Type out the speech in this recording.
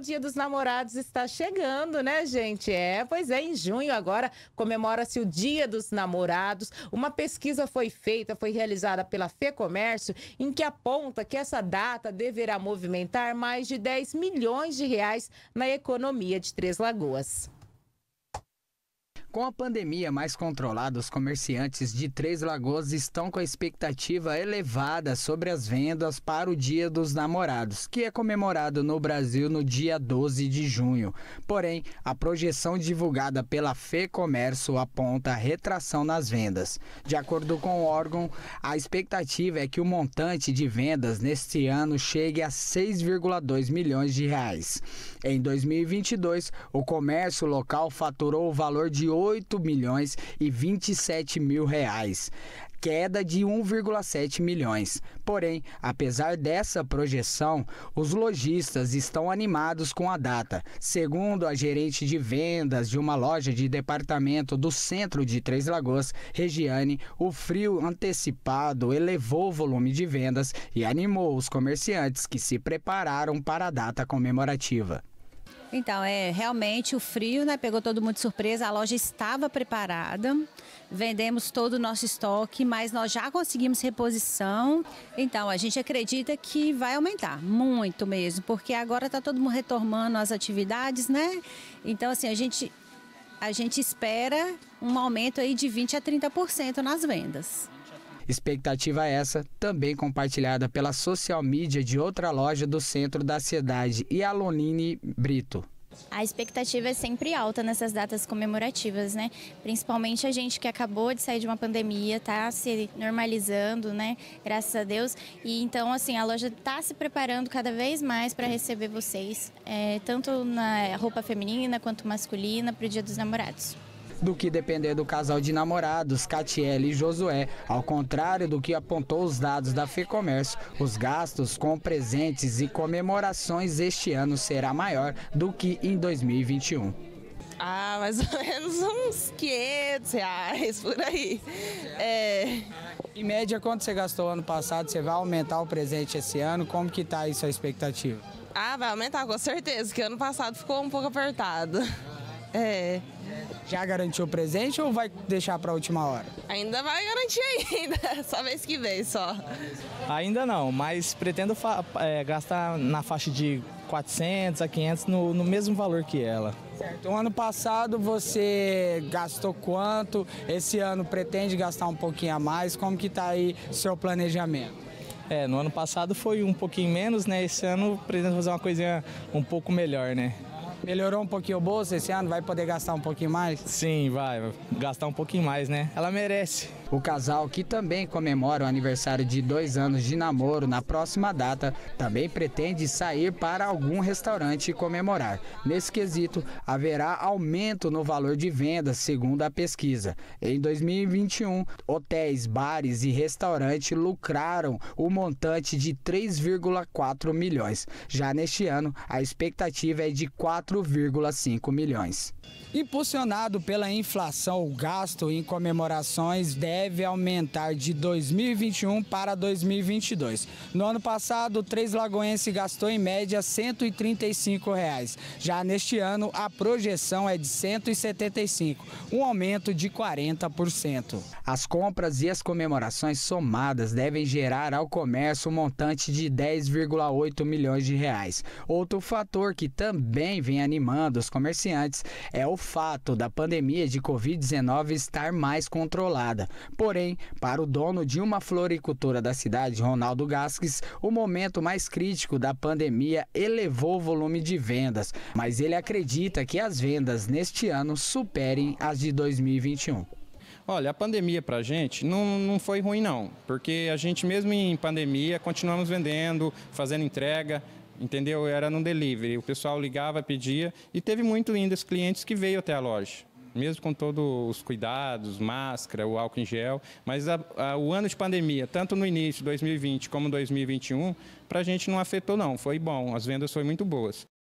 Dia dos Namorados está chegando, né, gente? É, pois é, em junho agora comemora-se o Dia dos Namorados. Uma pesquisa foi feita, foi realizada pela Fê Comércio, em que aponta que essa data deverá movimentar mais de 10 milhões de reais na economia de Três Lagoas. Com a pandemia mais controlada, os comerciantes de Três Lagoas estão com a expectativa elevada sobre as vendas para o Dia dos Namorados, que é comemorado no Brasil no dia 12 de junho. Porém, a projeção divulgada pela Fê Comércio aponta retração nas vendas. De acordo com o órgão, a expectativa é que o montante de vendas neste ano chegue a 6,2 milhões de reais. Em 2022, o comércio local faturou o valor de 8 milhões e 27 mil reais queda de 1,7 milhões. Porém, apesar dessa projeção, os lojistas estão animados com a data. Segundo a gerente de vendas de uma loja de departamento do centro de Três Lagoas, Regiane, o frio antecipado elevou o volume de vendas e animou os comerciantes que se prepararam para a data comemorativa. Então, é realmente o frio, né? Pegou todo mundo de surpresa. A loja estava preparada, vendemos todo o nosso estoque, mas nós já conseguimos reposição. Então, a gente acredita que vai aumentar muito mesmo, porque agora está todo mundo retomando as atividades, né? Então, assim, a gente, a gente espera um aumento aí de 20 a 30% nas vendas. Expectativa essa também compartilhada pela social media de outra loja do centro da cidade, Alonine Brito. A expectativa é sempre alta nessas datas comemorativas, né? Principalmente a gente que acabou de sair de uma pandemia, está se normalizando, né? Graças a Deus. E então, assim, a loja está se preparando cada vez mais para receber vocês, é, tanto na roupa feminina quanto masculina, para o Dia dos Namorados do que depender do casal de namorados, Catiele e Josué. Ao contrário do que apontou os dados da FEComércio, os gastos com presentes e comemorações este ano será maior do que em 2021. Ah, mais ou menos uns 500 reais por aí. É. Em média, quanto você gastou ano passado? Você vai aumentar o presente esse ano? Como que tá aí sua expectativa? Ah, vai aumentar com certeza, porque ano passado ficou um pouco apertado. É. Já garantiu o presente ou vai deixar para a última hora? Ainda vai garantir ainda, só vez que vem só. Ainda não, mas pretendo é, gastar na faixa de 400 a 500 no, no mesmo valor que ela. Certo. O ano passado você gastou quanto? Esse ano pretende gastar um pouquinho a mais? Como que tá aí seu planejamento? É, no ano passado foi um pouquinho menos, né? Esse ano pretendo fazer uma coisinha um pouco melhor, né? Melhorou um pouquinho o bolso esse ano? Vai poder gastar um pouquinho mais? Sim, vai. Gastar um pouquinho mais, né? Ela merece. O casal, que também comemora o aniversário de dois anos de namoro na próxima data, também pretende sair para algum restaurante e comemorar. Nesse quesito, haverá aumento no valor de vendas, segundo a pesquisa. Em 2021, hotéis, bares e restaurantes lucraram o montante de 3,4 milhões. Já neste ano, a expectativa é de 4 4,5 milhões. Impulsionado pela inflação, o gasto em comemorações deve aumentar de 2021 para 2022. No ano passado, o Três Lagoense gastou em média R$ 135. Reais. Já neste ano, a projeção é de 175, um aumento de 40%. As compras e as comemorações somadas devem gerar ao comércio um montante de 10,8 milhões de reais. Outro fator que também vem animando os comerciantes é o fato da pandemia de Covid-19 estar mais controlada. Porém, para o dono de uma floricultura da cidade, Ronaldo Gasques, o momento mais crítico da pandemia elevou o volume de vendas, mas ele acredita que as vendas neste ano superem as de 2021. Olha, a pandemia para a gente não, não foi ruim não, porque a gente mesmo em pandemia continuamos vendendo, fazendo entrega, entendeu? Era no delivery, o pessoal ligava, pedia e teve muito ainda os clientes que veio até a loja. Mesmo com todos os cuidados, máscara, o álcool em gel, mas a, a, o ano de pandemia, tanto no início, 2020, como 2021, para a gente não afetou não, foi bom, as vendas foram muito boas.